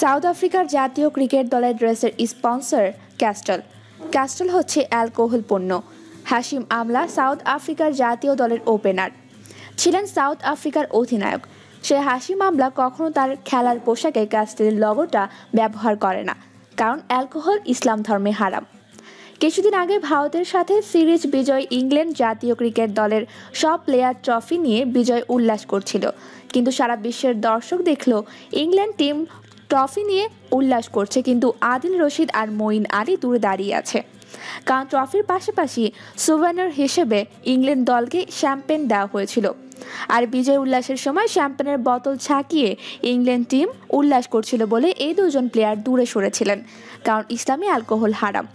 south আফ্রিকার জাতীয় cricket দলের ড্রেসের স্পন্সর ক্যাস্টল ক্যাস্টল হচ্ছে অ্যালকোহল পণ্য হাসিম আমলা সাউথ আফ্রিকার জাতীয় দলের ওপেনার ছিলেন সাউথ আফ্রিকার অধিনায়ক সে হাসিম আমলা কখনো তার খেলার পোশাকে ক্যাস্টেলের লগোটা ব্যবহার করে না কারণ অ্যালকোহল ইসলাম ধর্মে হারাম কিছুদিন আগে ভারতের সাথে সিরিজ বিজয় ইংল্যান্ড জাতীয় ক্রিকেট দলের সব প্লেয়ার ট্রফি নিয়ে বিজয় উল্লাস করছিল কিন্তু সারা বিশ্বের দর্শক দেখল ইংল্যান্ড টিম ট্রফি নিয়ে উল্লাস করছে কিন্তু আদিল রশিদ আর মঈন আলী দূরে দাঁড়িয়ে আছে কারণ ট্রফির পাশাপাশি সুভেনার হিসেবে ইংল্যান্ড দলকে শ্যাম্পেন দেওয়া হয়েছিল আর বিজয় উল্লাসের সময় শ্যাম্পেনের বোতল ছাকিয়ে ইংল্যান্ড টিম উল্লাস করছিল বলে এই দুজন প্লেয়ার দূরে সরেছিলেন কারণ ইসলামী অ্যালকোহল হারাম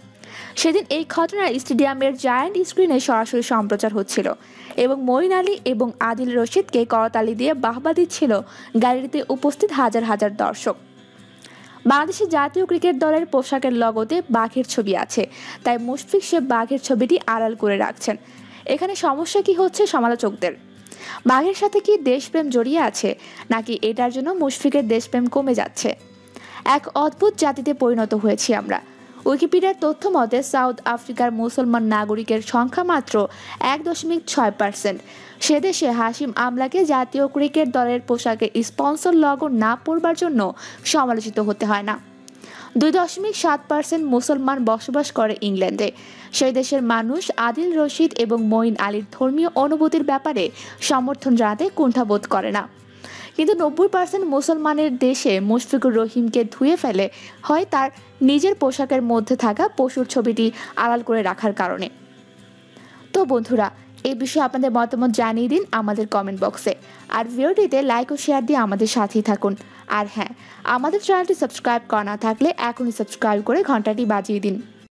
সেদিন এই ঘটনা স্টেডিয়ামের জায়ান্ট স্ক্রিনে সরাসরি সম্প্রচার হচ্ছিল এবং মঈন আলী এবং আদিল রশিদকে করতালি দিয়ে বাহবা দিচ্ছিল গ্যালারিতে উপস্থিত হাজার হাজার দর্শক বাংলাদেশের জাতীয় ক্রিকেট দলের পোশাকের লগতে বাঘের ছবি আছে তাই মুশফিক সে বাঘের ছবিটি আড়াল করে রাখছেন এখানে সমস্যা কি হচ্ছে সমালোচকদের বাঘের সাথে কি দেশপ্রেম জড়িয়ে আছে নাকি এটার জন্য মুশফিকের দেশপ্রেম কমে যাচ্ছে এক অদ্ভুত জাতিতে পরিণত হয়েছি আমরা উইকিপিডিয়ার তথ্য মতে সাউথ আফ্রিকার মুসলমান নাগরিকের সংখ্যা মাত্র এক দশমিক ছয় পার্সেন্ট সে দেশে হাসিম আমলাকে জাতীয় ক্রিকেট দলের পোশাকে স্পন্সর লগ না পড়বার জন্য সমালোচিত হতে হয় না দুই দশমিক সাত পার্সেন্ট মুসলমান বসবাস করে ইংল্যান্ডে সেই দেশের মানুষ আদিল রশিদ এবং মঈন আলীর ধর্মীয় অনুভূতির ব্যাপারে সমর্থন জানাতে কুণ্ঠাবোধ করে না কিন্তু নব্বই পার্সেন্ট মুসলমানের দেশে মুশফিকুর রহিমকে ধুয়ে ফেলে হয় তার নিজের পোশাকের মধ্যে থাকা পশুর ছবিটি আড়াল করে রাখার কারণে তো বন্ধুরা এই বিষয়ে আপনাদের মতামত জানিয়ে দিন আমাদের কমেন্ট বক্সে আর ভিডিওটিতে লাইক ও শেয়ার দিয়ে আমাদের সাথেই থাকুন আর হ্যাঁ আমাদের চ্যানেলটি সাবস্ক্রাইব করা না থাকলে এখনই সাবস্ক্রাইব করে ঘন্টাটি বাজিয়ে দিন